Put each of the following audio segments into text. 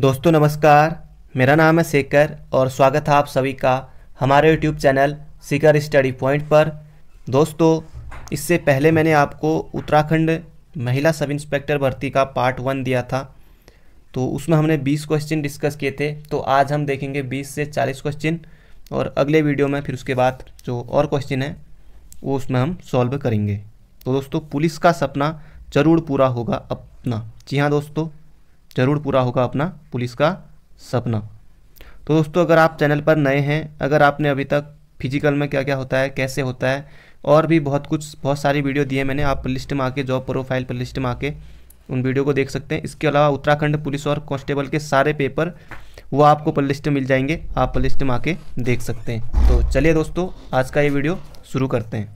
दोस्तों नमस्कार मेरा नाम है शेखर और स्वागत है आप सभी का हमारे YouTube channel Sikar study point पर दोस्तों इससे पहले मैंने आपको उत्तराखंड महिला सब इंस्पेक्टर भर्ती का पार्ट वन दिया था तो उसमें हमने 20 क्वेश्चन डिस्कस किए थे तो आज हम देखेंगे 20 से 40 क्वेश्चन और अगले वीडियो में फिर उसके बाद जो और क्वेश्चन है वो उसमें हम सॉल्व करेंगे तो दोस्तों पुलिस का सपना ज़रूर पूरा होगा अपना जी हाँ दोस्तों ज़रूर पूरा होगा अपना पुलिस का सपना तो दोस्तों अगर आप चैनल पर नए हैं अगर आपने अभी तक फिजिकल में क्या क्या होता है कैसे होता है और भी बहुत कुछ बहुत सारी वीडियो दिए मैंने आप लिस्ट में आके जॉब प्रोफाइल पर लिस्ट में आके उन वीडियो को देख सकते हैं इसके अलावा उत्तराखंड पुलिस और कांस्टेबल के सारे पेपर वो आपको पलिस्ट मिल जाएंगे आप पलिस्ट में आके देख सकते हैं तो चलिए दोस्तों आज का ये वीडियो शुरू करते हैं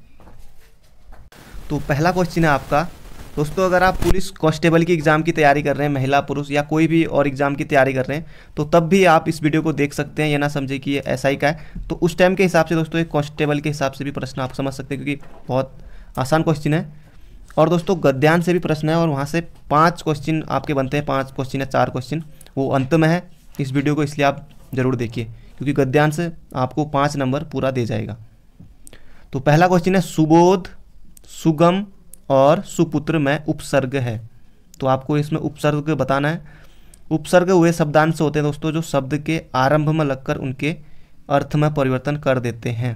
तो पहला क्वेश्चन है आपका दोस्तों अगर आप पुलिस कॉन्स्टेबल की एग्ज़ाम की तैयारी कर रहे हैं महिला पुरुष या कोई भी और एग्ज़ाम की तैयारी कर रहे हैं तो तब भी आप इस वीडियो को देख सकते हैं या ना समझे कि ये एस का है तो उस टाइम के हिसाब से दोस्तों एक कॉन्स्टेबल के हिसाब से भी प्रश्न आप समझ सकते हैं क्योंकि बहुत आसान क्वेश्चन है और दोस्तों गद्यांश से भी प्रश्न है और वहाँ से पाँच क्वेश्चन आपके बनते हैं पाँच क्वेश्चन या चार क्वेश्चन वो अंत में है इस वीडियो को इसलिए आप ज़रूर देखिए क्योंकि गद्यांश आपको पाँच नंबर पूरा दे जाएगा तो पहला क्वेश्चन है सुबोध सुगम और सुपुत्र में उपसर्ग है तो आपको इसमें उपसर्ग बताना है उपसर्ग वे शब्दांश होते हैं दोस्तों जो शब्द के आरंभ में लगकर उनके अर्थ में परिवर्तन कर देते हैं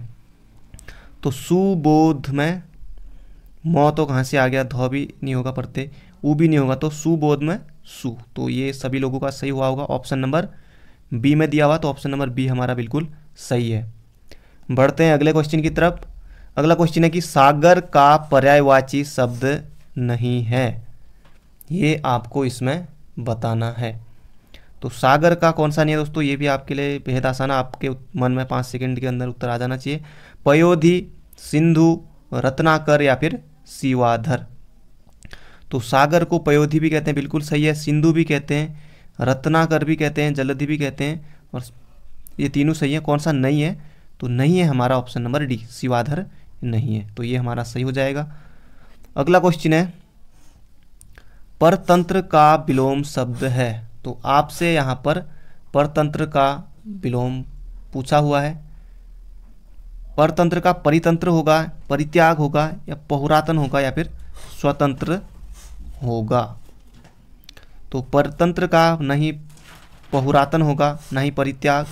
तो सुबोध में मौ तो कहाँ से आ गया धो भी नहीं होगा पढ़ते ऊ भी नहीं होगा तो सुबोध में सु तो ये सभी लोगों का सही हुआ होगा ऑप्शन नंबर बी में दिया हुआ तो ऑप्शन नंबर बी हमारा बिल्कुल सही है बढ़ते हैं अगले क्वेश्चन की तरफ अगला क्वेश्चन है कि सागर का पर्यायवाची शब्द नहीं है ये आपको इसमें बताना है तो सागर का कौन सा नहीं है दोस्तों ये भी आपके लिए बेहद आसान है आपके मन में पाँच सेकंड के अंदर उत्तर आ जाना चाहिए पयोधि सिंधु रत्नाकर या फिर सिवाधर तो सागर को पयोधि भी कहते हैं बिल्कुल सही है सिंधु भी कहते हैं रत्नाकर भी कहते हैं जलधि भी कहते हैं और ये तीनों सही है कौन सा नहीं है तो नहीं है हमारा ऑप्शन नंबर डी सिवाधर नहीं है तो ये हमारा सही हो जाएगा अगला क्वेश्चन है परतंत्र का विलोम शब्द है तो आपसे यहाँ पर परतंत्र का विलोम पूछा हुआ है परतंत्र का परितंत्र होगा परित्याग होगा या पहुरातन होगा या फिर स्वतंत्र होगा तो परतंत्र का नहीं पहुरातन होगा नहीं परित्याग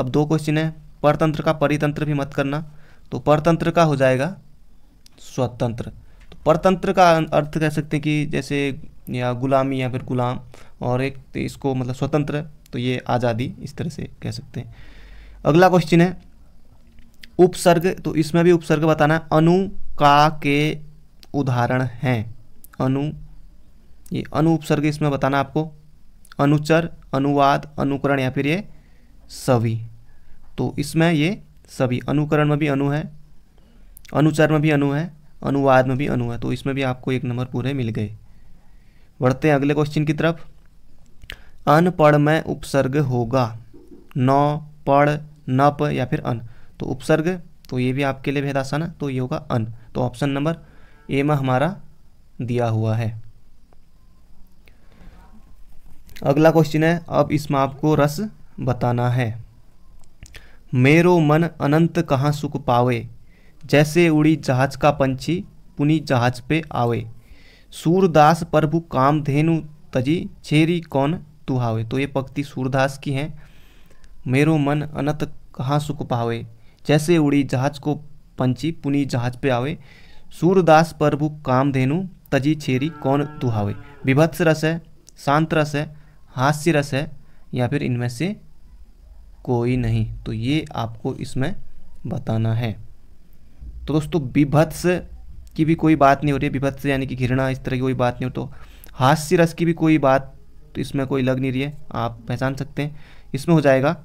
अब दो क्वेश्चन है परतंत्र का परितंत्र भी मत करना तो परतंत्र का हो जाएगा स्वतंत्र तो परतंत्र का अर्थ कह सकते हैं कि जैसे या गुलामी या फिर गुलाम और एक तो इसको मतलब स्वतंत्र तो ये आज़ादी इस तरह से कह सकते हैं अगला क्वेश्चन है उपसर्ग तो इसमें भी उपसर्ग बताना है अनु का के उदाहरण हैं अनु ये अनु उपसर्ग इसमें बताना आपको अनुचर अनुवाद अनुकरण या फिर ये सभी तो इसमें ये सभी अनुकरण में भी अनु है अनुचार में भी अनु है अनुवाद में भी अनु है तो इसमें भी आपको एक नंबर पूरे मिल गए बढ़ते हैं अगले क्वेश्चन की तरफ अनपढ़ में उपसर्ग होगा न पढ़ नप या फिर अन तो उपसर्ग तो ये भी आपके लिए भेद आसान है तो ये होगा अन तो ऑप्शन नंबर ए में हमारा दिया हुआ है अगला क्वेश्चन है अब इसमें आपको रस बताना है मेरो मन अनंत कहाँ सुख पावे जैसे उड़ी जहाज का पंछी पुनी जहाज पे आवे सूरदास प्रभु काम धेनु तजी छेरी कौन तुहावे तो ये पक्ति सूरदास की है मेरो मन अनंत कहाँ सुख पावे जैसे उड़ी जहाज को पंछी पुनी जहाज पे आवे सूरदास प्रभु काम धेनु तजी छेरी कौन तुहावे विभत्स रस है शांत रस है हास्य रस है या फिर इनमें से कोई नहीं तो ये आपको इसमें बताना है तो दोस्तों विभत्स की भी कोई बात नहीं हो रही है विभत्स यानी कि घृणा इस तरह की कोई बात नहीं हो तो हास्य रस की भी कोई बात तो इसमें कोई लग नहीं रही है आप पहचान सकते हैं इसमें हो जाएगा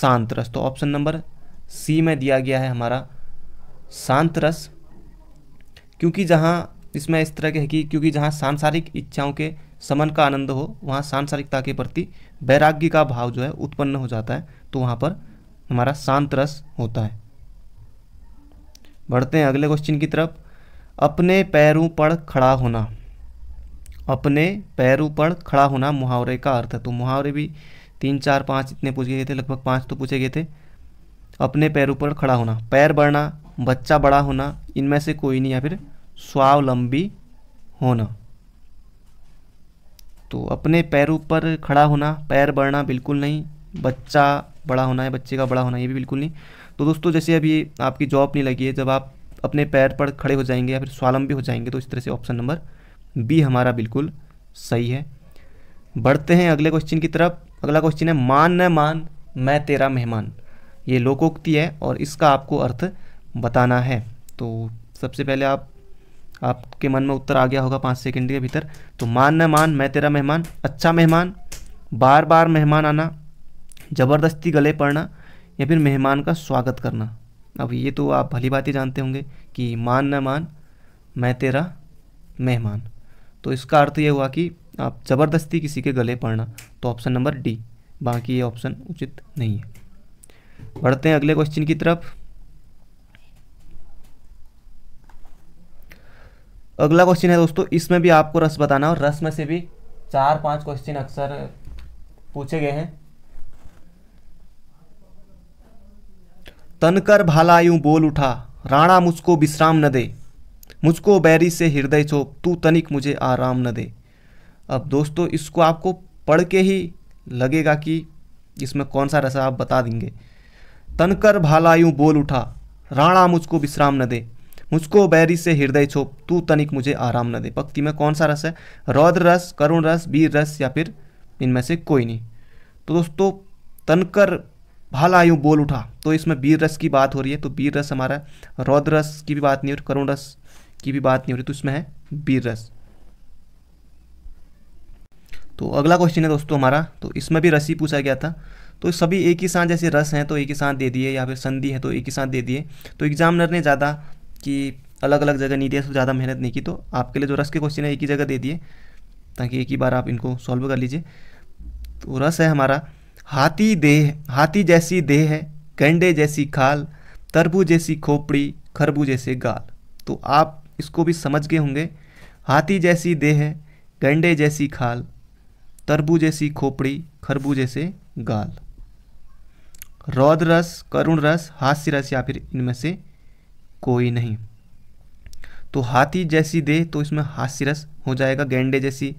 शांत रस तो ऑप्शन नंबर सी में दिया गया है हमारा शांत रस क्योंकि जहाँ इसमें इस तरह के है कि क्योंकि जहाँ सांसारिक इच्छाओं के समन का आनंद हो वहाँ सांसारिकता के प्रति वैराग्य का भाव जो है उत्पन्न हो जाता है तो वहाँ पर हमारा शांत रस होता है बढ़ते हैं अगले क्वेश्चन की तरफ अपने पैरों पर खड़ा होना अपने पैरों पर खड़ा होना मुहावरे का अर्थ है तो मुहावरे भी तीन चार पाँच इतने पूछे गए थे लगभग पाँच तो पूछे गए थे अपने पैरों पर खड़ा होना पैर बढ़ना बच्चा बड़ा होना इनमें से कोई नहीं या फिर स्वावलंबी होना तो अपने पैरों पर खड़ा होना पैर बढ़ना बिल्कुल नहीं बच्चा बड़ा होना है बच्चे का बड़ा होना ये भी बिल्कुल नहीं तो दोस्तों जैसे अभी आपकी जॉब नहीं लगी है जब आप अपने पैर पर खड़े हो जाएंगे या फिर स्वालंबी हो जाएंगे तो इस तरह से ऑप्शन नंबर बी हमारा बिल्कुल सही है बढ़ते हैं अगले क्वेश्चन की तरफ अगला क्वेश्चन है मान न मान मैं तेरा मेहमान ये लोकोक्ति है और इसका आपको अर्थ बताना है तो सबसे पहले आप आपके मन में उत्तर आ गया होगा पाँच सेकंड के भीतर तो मान न मान मैं तेरा मेहमान अच्छा मेहमान बार बार मेहमान आना ज़बरदस्ती गले पड़ना या फिर मेहमान का स्वागत करना अब ये तो आप भली बात ही जानते होंगे कि मान न मान मैं तेरा मेहमान तो इसका अर्थ ये हुआ कि आप ज़बरदस्ती किसी के गले पड़ना तो ऑप्शन नंबर डी बाकी ये ऑप्शन उचित नहीं है बढ़ते हैं अगले क्वेश्चन की तरफ अगला क्वेश्चन है दोस्तों इसमें भी आपको रस बताना और रस में से भी चार पांच क्वेश्चन अक्सर पूछे गए हैं तनकर भाला यूं बोल उठा राणा मुझको विश्राम न दे मुझको बैरी से हृदय चोप तू तनिक मुझे आराम न दे अब दोस्तों इसको आपको पढ़ के ही लगेगा कि इसमें कौन सा रसा आप बता देंगे तनकर भाला यूं बोल उठा राणा मुझको विश्राम न दे मुझको बैरी से हृदय छोप तू तनिक मुझे आराम न दे भक्ति में कौन सा रस है रौद्र रस करुण रस वीर रस या फिर इनमें से कोई नहीं तो दोस्तों तनकर भाला यूँ बोल उठा तो इसमें बीर रस की बात हो रही है तो बीर रस हमारा रौद्र रस की भी बात नहीं हो रही करुण रस की भी बात नहीं हो रही तो इसमें है बीर रस तो अगला क्वेश्चन है दोस्तों हमारा तो इसमें भी रसी पूछा गया था तो सभी एक ही साथ जैसे रस हैं तो एक ही साथ दे दिए या फिर संधि है तो एक ही साथ दे दिए तो एग्जामिनर ने ज़्यादा कि अलग अलग जगह नहीं दिया तो ज़्यादा मेहनत नहीं की तो आपके लिए जो रस के क्वेश्चन है एक ही जगह दे दिए ताकि एक ही बार आप इनको सॉल्व कर लीजिए तो रस है हमारा हाथी देह हाथी जैसी देह है गेंडे जैसी खाल तरबू जैसी खोपड़ी खरबू जैसे गाल तो आप इसको भी समझ गए होंगे हाथी जैसी देह है गेंडे जैसी खाल तरबू जैसी खोपड़ी खरबू जैसे गाल रौद्र रस करुण रस हास्य रस या फिर इनमें से कोई नहीं तो हाथी जैसी देह तो इसमें हास्य रस हो जाएगा गेंडे जैसी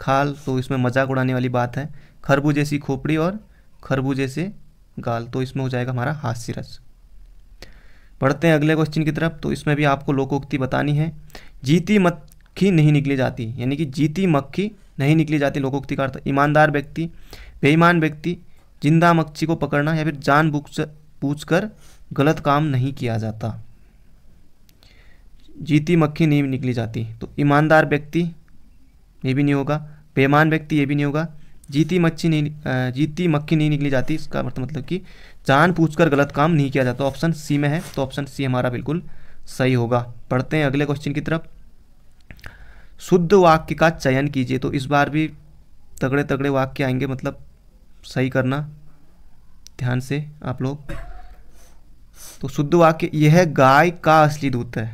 खाल तो इसमें मजाक उड़ाने वाली बात है खरबू जैसी खोपड़ी और खरबू जैसे गाल तो इसमें हो जाएगा हमारा हास्य रस बढ़ते हैं अगले क्वेश्चन की तरफ तो इसमें भी आपको लोकोक्ति बतानी है जीती मक्खी नहीं निकली जाती यानी कि जीती मक्खी नहीं निकली जाती लोकोक्ति का अर्थ ईमानदार व्यक्ति बेईमान व्यक्ति जिंदा मक्खी को पकड़ना या फिर जान बूझ कर गलत काम नहीं किया जाता जीती मक्खी नहीं निकली जाती तो ईमानदार व्यक्ति ये भी नहीं होगा बेईमान व्यक्ति ये भी नहीं होगा जीती मच्छी नहीं जीती मक्खी नहीं निकली जाती इसका मतलब कि जान पूछकर गलत काम नहीं किया जाता ऑप्शन सी में है तो ऑप्शन सी हमारा बिल्कुल सही होगा पढ़ते हैं अगले क्वेश्चन की तरफ शुद्ध वाक्य का चयन कीजिए तो इस बार भी तगड़े तगड़े वाक्य आएंगे मतलब सही करना ध्यान से आप लोग तो शुद्ध वाक्य यह गाय का असली दूध है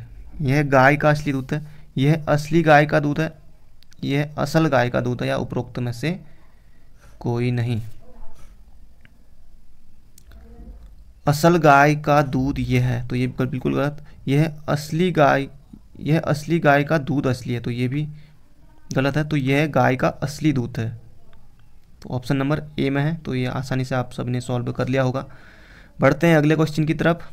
यह गाय का असली दूध है यह असली गाय का दूध है यह असल गाय का दूध है या उपरोक्त में से कोई नहीं असल गाय का दूध यह है तो ये बिल्कुल गलत यह असली गाय यह असली गाय का दूध असली है तो ये भी गलत है तो यह गाय का असली दूध है तो ऑप्शन नंबर ए में है तो ये आसानी से आप सबने सॉल्व कर लिया होगा बढ़ते हैं अगले क्वेश्चन की तरफ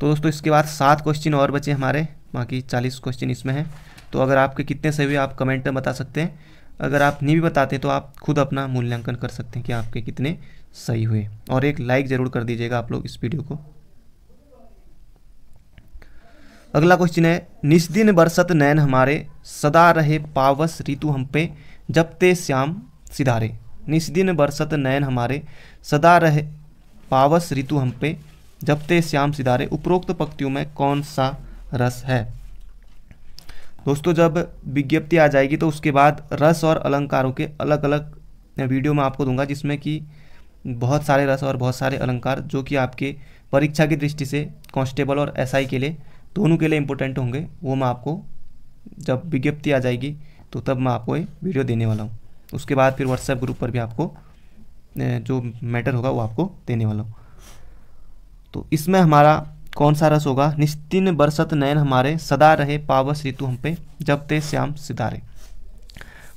तो दोस्तों इसके बाद सात क्वेश्चन और बचे हमारे बाकी चालीस क्वेश्चन इसमें हैं तो अगर आपके कितने सही हुए आप कमेंट में बता सकते हैं अगर आप नहीं भी बताते तो आप खुद अपना मूल्यांकन कर सकते हैं कि आपके कितने सही हुए और एक लाइक ज़रूर कर दीजिएगा आप लोग इस वीडियो को अगला क्वेश्चन है निस्दिन बरसत नैन हमारे सदा रहे पावस ऋतु हम पे जब ते श्याम सिधारे निस्दिन बरसत नयन हमारे सदा रहे पावस ऋतु हम पे जब ते श्याम सिधारे उपरोक्त पक्तियों में कौन सा रस है दोस्तों जब विज्ञप्ति आ जाएगी तो उसके बाद रस और अलंकारों के अलग अलग वीडियो मैं आपको दूंगा जिसमें कि बहुत सारे रस और बहुत सारे अलंकार जो कि आपके परीक्षा की दृष्टि से कांस्टेबल और एसआई SI के लिए दोनों के लिए इम्पोर्टेंट होंगे वो मैं आपको जब विज्ञप्ति आ जाएगी तो तब मैं आपको ये वीडियो देने वाला हूँ उसके बाद फिर व्हाट्सएप ग्रुप पर भी आपको जो मैटर होगा वो आपको देने वाला हूँ तो इसमें हमारा कौन सा रस होगा निस्तिन बरसत नयन हमारे सदा रहे पावस ऋतु हम पे जब ते श्याम सितारे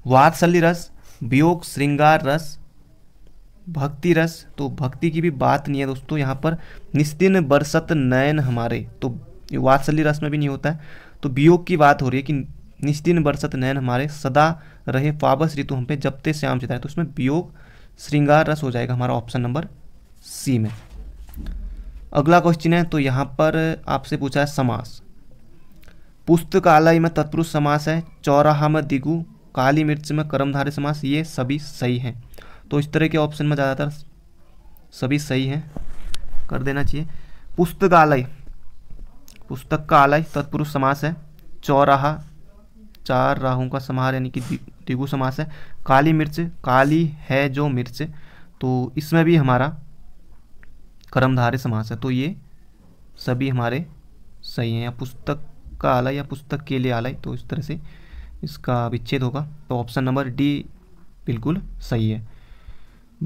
वात्सल्य रस वियोग श्रृंगार रस भक्ति रस तो भक्ति की भी बात नहीं है दोस्तों यहाँ पर निस्तिन बरसत नयन हमारे तो वात्सल्य रस में भी नहीं होता है तो वियोग की बात हो रही है कि निस्तिन बरसत नयन हमारे सदा रहे पावस ऋतु हम पे जबते श्याम सितारे तो उसमें वियोग श्रृंगार रस हो जाएगा हमारा ऑप्शन नंबर सी में अगला क्वेश्चन है तो यहाँ पर आपसे पूछा है समास पुस्तकालय में तत्पुरुष समास है चौराहा में दिगु काली मिर्च में कर्मधारी समास ये सभी सही हैं तो इस तरह के ऑप्शन में ज़्यादातर सभी सही हैं कर देना चाहिए पुस्तकालय पुस्तक का आलय तत्पुरुष समास है चौराहा चार राहों का समाह यानी कि दिगु समास है काली मिर्च काली है जो मिर्च तो इसमें भी हमारा कर्मधारय समास है तो ये सभी हमारे सही हैं या पुस्तक का आलय या पुस्तक के लिए आलय तो इस तरह से इसका विच्छेद होगा तो ऑप्शन नंबर डी बिल्कुल सही है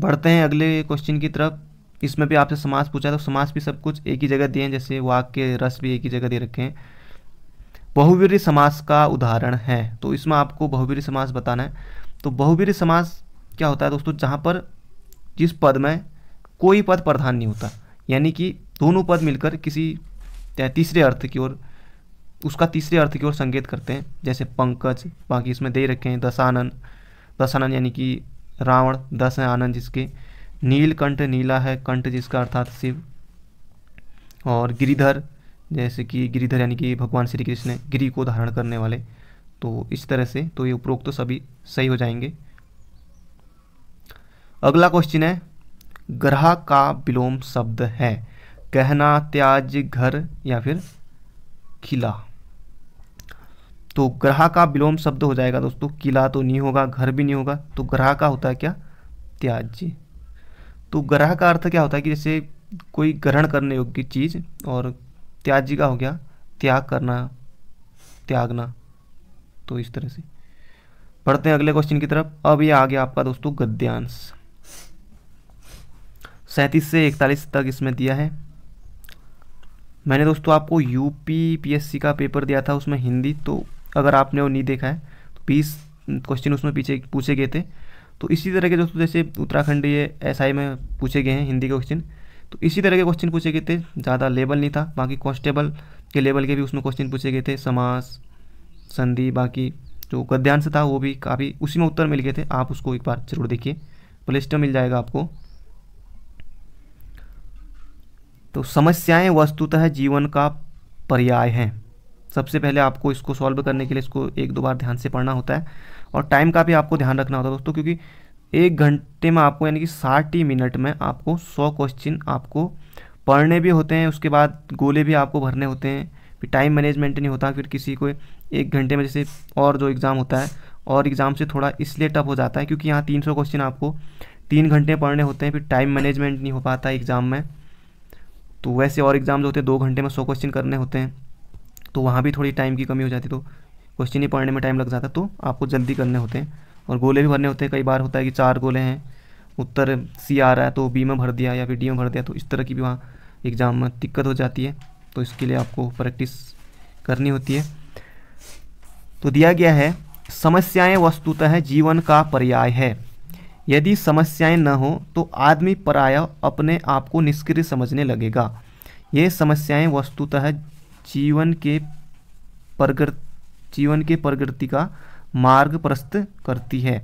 बढ़ते हैं अगले क्वेश्चन की तरफ इसमें भी आपसे समास पूछा तो समास भी सब कुछ एक ही जगह दिए हैं जैसे वाक्य रस भी एक ही जगह दे रखे हैं बहुवीर समास का उदाहरण है तो इसमें आपको बहुवीर समास बताना है तो बहुवीर समास क्या होता है दोस्तों जहाँ पर जिस पद में कोई पद प्रधान नहीं होता यानी कि दोनों पद मिलकर किसी तीसरे अर्थ की ओर उसका तीसरे अर्थ की ओर संकेत करते हैं जैसे पंकज बाकी इसमें दे रखे हैं दशानन दशानन यानी कि रावण दस है आनंद जिसके नीलकंठ नीला है कंठ जिसका अर्थात शिव और गिरिधर जैसे कि गिरिधर यानी कि भगवान श्री कृष्ण गिरी को धारण करने वाले तो इस तरह से तो ये उपरोक्त तो सभी सही हो जाएंगे अगला क्वेश्चन है ग्रह का विलोम शब्द है कहना त्याज घर या फिर किला तो ग्रह का विलोम शब्द हो जाएगा दोस्तों किला तो नहीं होगा घर भी नहीं होगा तो ग्रह का होता है क्या त्याज तो ग्रह का अर्थ क्या होता है कि जैसे कोई ग्रहण करने योग्य चीज़ और त्याज का हो गया त्याग करना त्यागना तो इस तरह से पढ़ते हैं अगले क्वेश्चन की तरफ अब ये आ गया आपका दोस्तों गद्यांश सैंतीस से इकतालीस तक इसमें दिया है मैंने दोस्तों आपको यू पी का पेपर दिया था उसमें हिंदी तो अगर आपने वो नहीं देखा है तो बीस क्वेश्चन उसमें पीछे पूछे गए थे तो इसी तरह के दोस्तों जैसे उत्तराखंड ये एस में पूछे गए हैं हिंदी के क्वेश्चन तो इसी तरह के क्वेश्चन पूछे गए थे ज़्यादा लेवल नहीं था बाकी कॉन्स्टेबल के लेवल के भी उसमें क्वेश्चन पूछे गए थे समास संधि बाकी जो गद्यांश था वो भी काफ़ी उसी में उत्तर मिल गए थे आप उसको एक बार जरूर देखिए प्लेस्टर मिल जाएगा आपको तो समस्याएं वस्तुतः जीवन का पर्याय हैं सबसे पहले आपको इसको सॉल्व करने के लिए इसको एक दो बार ध्यान से पढ़ना होता है और टाइम का भी आपको ध्यान रखना होता है दोस्तों क्योंकि एक घंटे में आपको यानी कि साठ ही मिनट में आपको सौ क्वेश्चन आपको पढ़ने भी होते हैं उसके बाद गोले भी आपको भरने होते हैं फिर टाइम मैनेजमेंट नहीं होता फिर किसी को एक घंटे में जैसे और जो एग्ज़ाम होता है और एग्ज़ाम से थोड़ा इसलिए टफ हो जाता है क्योंकि यहाँ तीन सौ क्वेश्चन आपको तीन घंटे पढ़ने होते हैं फिर टाइम मैनेजमेंट नहीं हो पाता एग्ज़ाम में तो वैसे और एग्ज़ाम्स होते हैं दो घंटे में सौ क्वेश्चन करने होते हैं तो वहाँ भी थोड़ी टाइम की कमी हो जाती तो क्वेश्चन ही पढ़ने में टाइम लग जाता तो आपको जल्दी करने होते हैं और गोले भी भरने होते हैं कई बार होता है कि चार गोले हैं उत्तर सी आ रहा है तो बी में भर दिया या फिर डी में भर दिया तो इस तरह की भी वहाँ एग्ज़ाम में दिक्कत हो जाती है तो इसके लिए आपको प्रैक्टिस करनी होती है तो दिया गया है समस्याएं वस्तुतः जीवन का पर्याय है यदि समस्याएं न हो तो आदमी पराया अपने आप को निष्क्रिय समझने लगेगा ये समस्याएं वस्तुतः जीवन के प्रगति जीवन के प्रगति का मार्ग प्रस्त करती है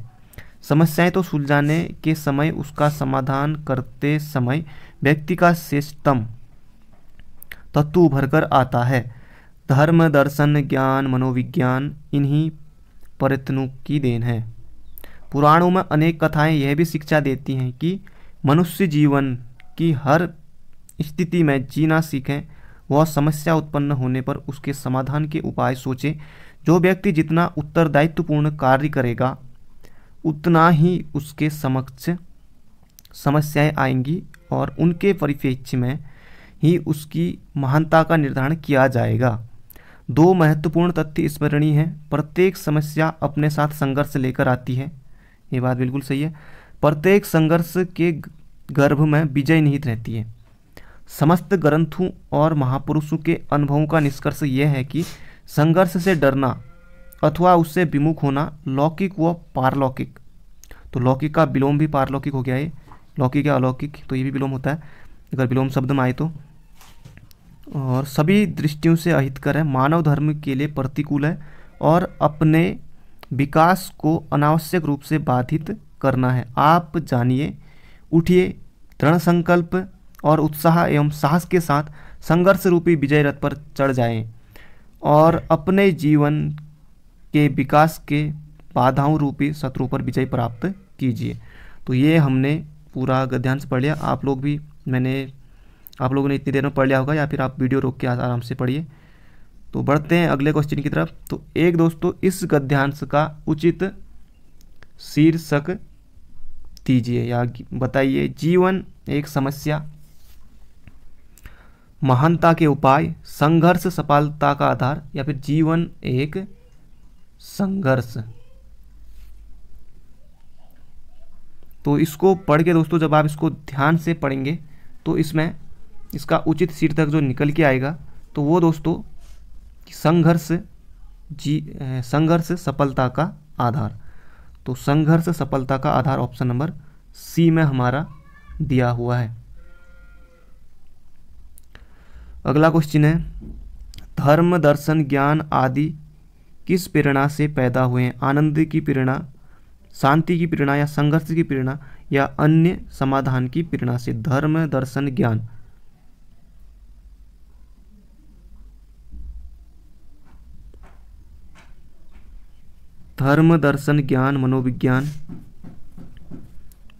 समस्याएं तो सुलझाने के समय उसका समाधान करते समय व्यक्ति का श्रेष्ठतम तत्व उभर कर आता है धर्म दर्शन ज्ञान मनोविज्ञान इन्हीं प्रयत्नों की देन है पुराणों में अनेक कथाएं यह भी शिक्षा देती हैं कि मनुष्य जीवन की हर स्थिति में जीना सीखें वह समस्या उत्पन्न होने पर उसके समाधान के उपाय सोचें जो व्यक्ति जितना उत्तरदायित्वपूर्ण कार्य करेगा उतना ही उसके समक्ष समस्याएं आएंगी और उनके परिप्रेक्ष्य में ही उसकी महानता का निर्धारण किया जाएगा दो महत्वपूर्ण तथ्य स्मरणीय हैं प्रत्येक समस्या अपने साथ संघर्ष लेकर आती है ये बात बिल्कुल सही है प्रत्येक संघर्ष के गर्भ में विजय निहित रहती है समस्त ग्रंथों और महापुरुषों के अनुभवों का निष्कर्ष यह है कि संघर्ष से डरना अथवा उससे विमुख होना लौकिक व पारलौकिक तो लौकिक का विलोम भी पारलौकिक हो गया है लौकिक या अलौकिक तो ये भी विलोम होता है अगर विलोम शब्द में आए तो और सभी दृष्टियों से अहितकर है मानव धर्म के लिए प्रतिकूल है और अपने विकास को अनावश्यक रूप से बाधित करना है आप जानिए उठिए दृढ़ संकल्प और उत्साह एवं साहस के साथ संघर्ष रूपी विजय रथ पर चढ़ जाएं और अपने जीवन के विकास के बाधाओं रूपी शत्रु पर विजय प्राप्त कीजिए तो ये हमने पूरा गद्यांश पढ़ लिया आप लोग भी मैंने आप लोगों ने इतनी देर में पढ़ लिया होगा या फिर आप वीडियो रोक के आराम से पढ़िए तो बढ़ते हैं अगले क्वेश्चन की तरफ तो एक दोस्तों इस गद्यांश का उचित शीर्षक दीजिए या बताइए जीवन एक समस्या महानता के उपाय संघर्ष सफलता का आधार या फिर जीवन एक संघर्ष तो इसको पढ़ के दोस्तों जब आप इसको ध्यान से पढ़ेंगे तो इसमें इसका उचित शीर्षक जो निकल के आएगा तो वो दोस्तों संघर्ष जी संघर्ष सफलता का आधार तो संघर्ष सफलता का आधार ऑप्शन नंबर सी में हमारा दिया हुआ है अगला क्वेश्चन है धर्म दर्शन ज्ञान आदि किस प्रेरणा से पैदा हुए हैं आनंद की प्रेरणा शांति की प्रेरणा या संघर्ष की प्रेरणा या अन्य समाधान की प्रेरणा से धर्म दर्शन ज्ञान धर्म दर्शन ज्ञान मनोविज्ञान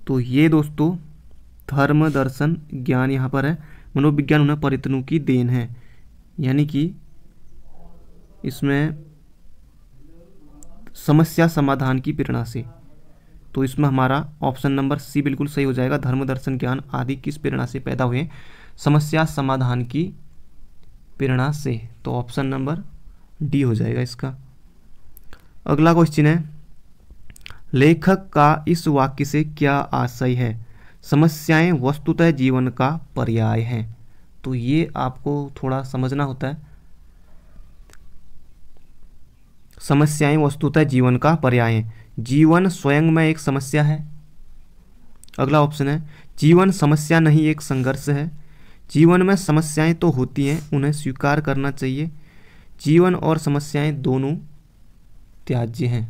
तो ये दोस्तों धर्म दर्शन ज्ञान यहाँ पर है मनोविज्ञान उन्हें परितनु की देन है यानी कि इसमें समस्या समाधान की प्रेरणा से तो इसमें हमारा ऑप्शन नंबर सी बिल्कुल सही हो जाएगा धर्म दर्शन ज्ञान आदि किस प्रेरणा से पैदा हुए समस्या समाधान की प्रेरणा से तो ऑप्शन नंबर डी हो जाएगा इसका अगला क्वेश्चन है लेखक का इस वाक्य से क्या आशय है समस्याएं वस्तुतः जीवन का पर्याय हैं तो ये आपको थोड़ा समझना होता है समस्याएं वस्तुतः जीवन का पर्याय हैं जीवन स्वयं में एक समस्या है अगला ऑप्शन है जीवन समस्या नहीं एक संघर्ष है जीवन में समस्याएं तो होती हैं उन्हें स्वीकार करना चाहिए जीवन और समस्याएं दोनों त्याज्य हैं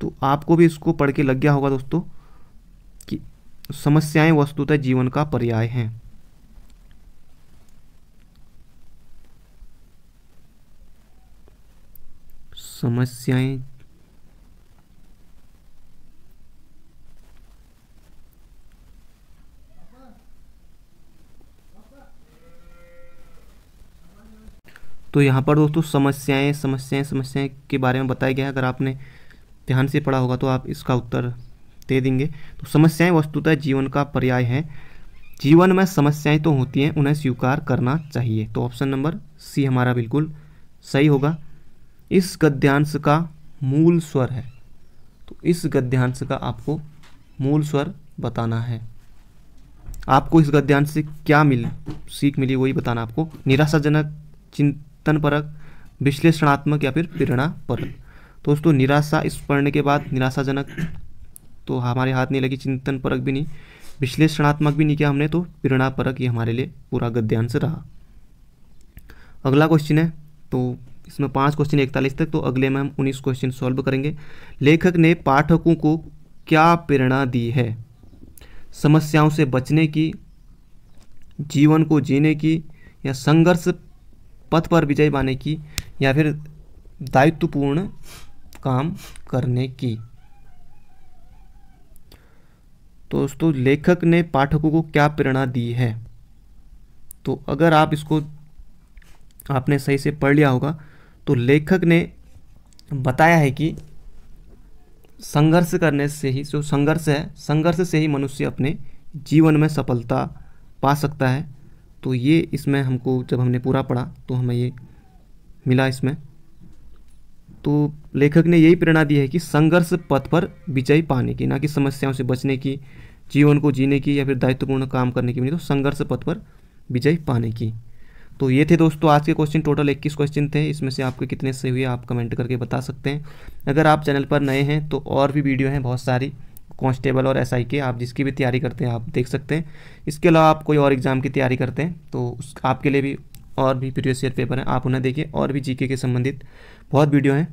तो आपको भी इसको पढ़ के लग गया होगा दोस्तों कि समस्याएं वस्तुतः जीवन का पर्याय हैं समस्याएं तो यहाँ पर दोस्तों समस्याएं समस्याएं समस्याएं के बारे में बताया गया है अगर आपने ध्यान से पढ़ा होगा तो आप इसका उत्तर दे देंगे तो समस्याएं वस्तुतः जीवन का पर्याय है जीवन में समस्याएं तो होती हैं उन्हें स्वीकार करना चाहिए तो ऑप्शन नंबर सी हमारा बिल्कुल सही होगा इस गद्यांश का मूल स्वर है तो इस गद्यांश का आपको मूल स्वर बताना है आपको इस गद्यांश से क्या मिल सीख मिली वही बताना आपको निराशाजनक चिंता स्तन परक विश्लेषणात्मक या फिर प्रेरणा परक तो दोस्तों निराशा इस पढ़ने के बाद निराशाजनक तो हमारे हाथ नहीं लगी चिंतन परक भी नहीं विश्लेषणात्मक भी नहीं किया हमने तो प्रेरणा परक ये हमारे लिए पूरा गद्यांश रहा अगला क्वेश्चन है तो इसमें पाँच क्वेश्चन इकतालीस तक तो अगले में हम उन्नीस क्वेश्चन सॉल्व करेंगे लेखक ने पाठकों को क्या प्रेरणा दी है समस्याओं से बचने की जीवन को जीने की या संघर्ष पद पर विजय पाने की या फिर दायित्वपूर्ण काम करने की तो दोस्तों लेखक ने पाठकों को क्या प्रेरणा दी है तो अगर आप इसको आपने सही से पढ़ लिया होगा तो लेखक ने बताया है कि संघर्ष करने से ही जो संघर्ष है संघर्ष से ही मनुष्य अपने जीवन में सफलता पा सकता है तो ये इसमें हमको जब हमने पूरा पढ़ा तो हमें ये मिला इसमें तो लेखक ने यही प्रेरणा दी है कि संघर्ष पथ पर विजय पाने की ना कि समस्याओं से बचने की जीवन को जीने की या फिर दायित्वपूर्ण काम करने की नहीं मतलब तो संघर्ष पथ पर विजय पाने की तो ये थे दोस्तों आज के क्वेश्चन टोटल 21 क्वेश्चन थे इसमें से आपके कितने से हुए आप कमेंट करके बता सकते हैं अगर आप चैनल पर नए हैं तो और भी वीडियो हैं बहुत सारी कांस्टेबल और एसआई के आप जिसकी भी तैयारी करते हैं आप देख सकते हैं इसके अलावा आप कोई और एग्ज़ाम की तैयारी करते हैं तो उस आपके लिए भी और भी प्रीवियस ईयर पेपर हैं आप उन्हें देखिए और भी जीके के संबंधित बहुत वीडियो हैं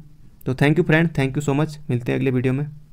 तो thank you friend thank you so much मिलते हैं अगले वीडियो में